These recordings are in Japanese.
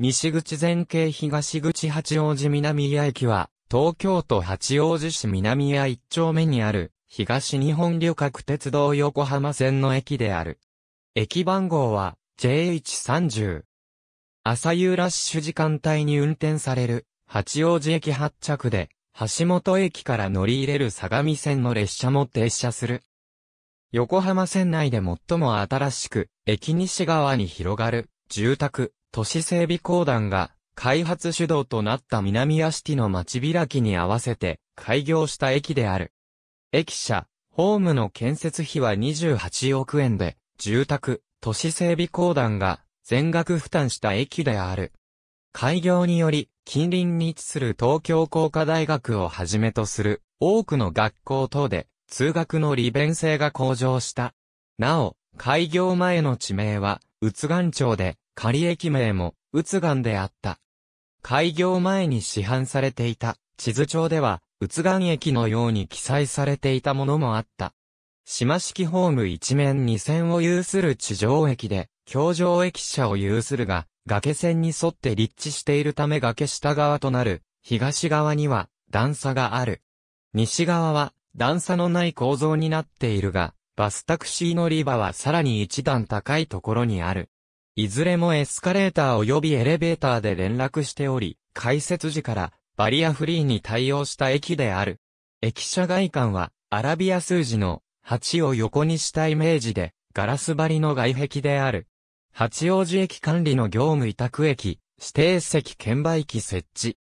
西口前景東口八王子南谷駅は、東京都八王子市南谷一丁目にある、東日本旅客鉄道横浜線の駅である。駅番号は、JH30。朝夕ラッシュ時間帯に運転される、八王子駅発着で、橋本駅から乗り入れる相模線の列車も停車する。横浜線内で最も新しく、駅西側に広がる、住宅、都市整備公団が開発主導となった南屋敷の町開きに合わせて開業した駅である。駅舎、ホームの建設費は28億円で、住宅、都市整備公団が全額負担した駅である。開業により、近隣に位置する東京工科大学をはじめとする多くの学校等で通学の利便性が向上した。なお、開業前の地名は、宇津岩町で、仮駅名も、うつがんであった。開業前に市販されていた地図帳では、うつがん駅のように記載されていたものもあった。島式ホーム一面2線を有する地上駅で、橋上駅舎を有するが、崖線に沿って立地しているため崖下側となる、東側には段差がある。西側は段差のない構造になっているが、バスタクシー乗り場はさらに一段高いところにある。いずれもエスカレーター及びエレベーターで連絡しており、開設時からバリアフリーに対応した駅である。駅舎外観はアラビア数字の8を横にしたイメージで、ガラス張りの外壁である。八王子駅管理の業務委託駅、指定席券売機設置。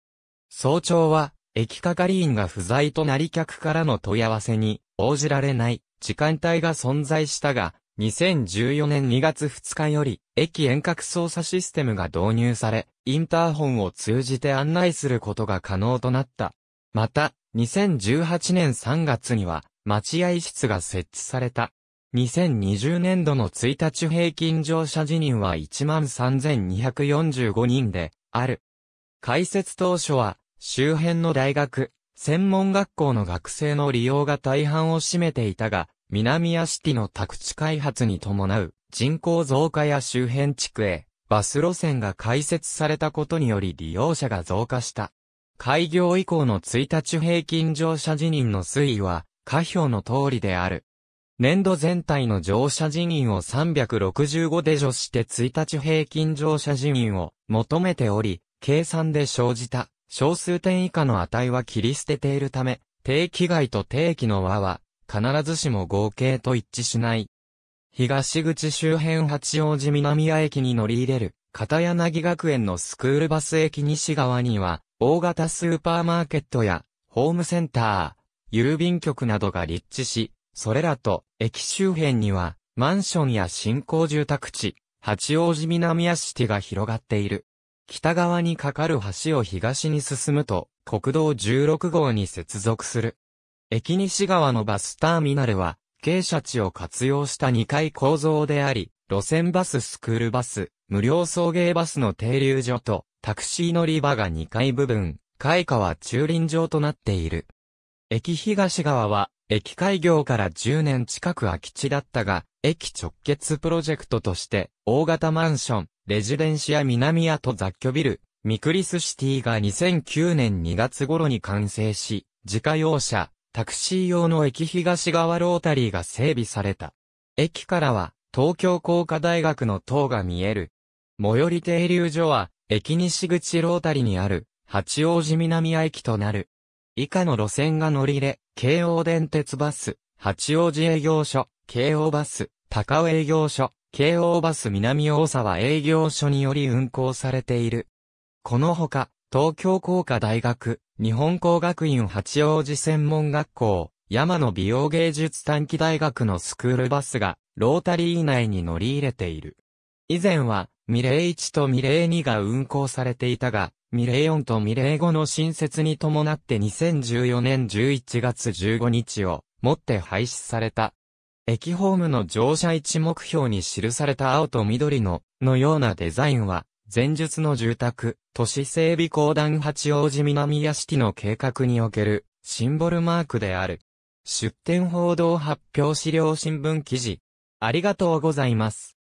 早朝は、駅係員が不在となり客からの問い合わせに応じられない時間帯が存在したが、2014年2月2日より、駅遠隔操作システムが導入され、インターホンを通じて案内することが可能となった。また、2018年3月には、待合室が設置された。2020年度の1日平均乗車辞任は13,245人で、ある。開設当初は、周辺の大学、専門学校の学生の利用が大半を占めていたが、南アシティの宅地開発に伴う人口増加や周辺地区へバス路線が開設されたことにより利用者が増加した。開業以降の1日平均乗車辞任の推移は、下表の通りである。年度全体の乗車辞任を365で除して1日平均乗車辞任を求めており、計算で生じた小数点以下の値は切り捨てているため、定期外と定期の和は必ずしも合計と一致しない。東口周辺八王子南谷駅に乗り入れる、片柳学園のスクールバス駅西側には、大型スーパーマーケットや、ホームセンター、郵便局などが立地し、それらと、駅周辺には、マンションや新興住宅地、八王子南谷シティが広がっている。北側に架かる橋を東に進むと、国道16号に接続する。駅西側のバスターミナルは、傾斜地を活用した2階構造であり、路線バススクールバス、無料送迎バスの停留所と、タクシー乗り場が2階部分、開花は駐輪場となっている。駅東側は、駅開業から10年近く空き地だったが、駅直結プロジェクトとして、大型マンション、レジデンシア南屋と雑居ビル、ミクリスシティが2009年2月頃に完成し、自家用車、タクシー用の駅東側ロータリーが整備された。駅からは、東京工科大学の塔が見える。最寄り停留所は、駅西口ロータリーにある、八王子南屋駅となる。以下の路線が乗り入れ、京王電鉄バス、八王子営業所、京王バス、高尾営業所、京王バス南大沢営業所により運行されている。このほか、東京工科大学、日本工学院八王子専門学校、山野美容芸術短期大学のスクールバスが、ロータリー内に乗り入れている。以前は、ミレー1とミレー2が運行されていたが、ミレー4とミレー5の新設に伴って2014年11月15日をもって廃止された。駅ホームの乗車位置目標に記された青と緑の、のようなデザインは、前述の住宅、都市整備公団八王子南屋敷の計画におけるシンボルマークである。出展報道発表資料新聞記事。ありがとうございます。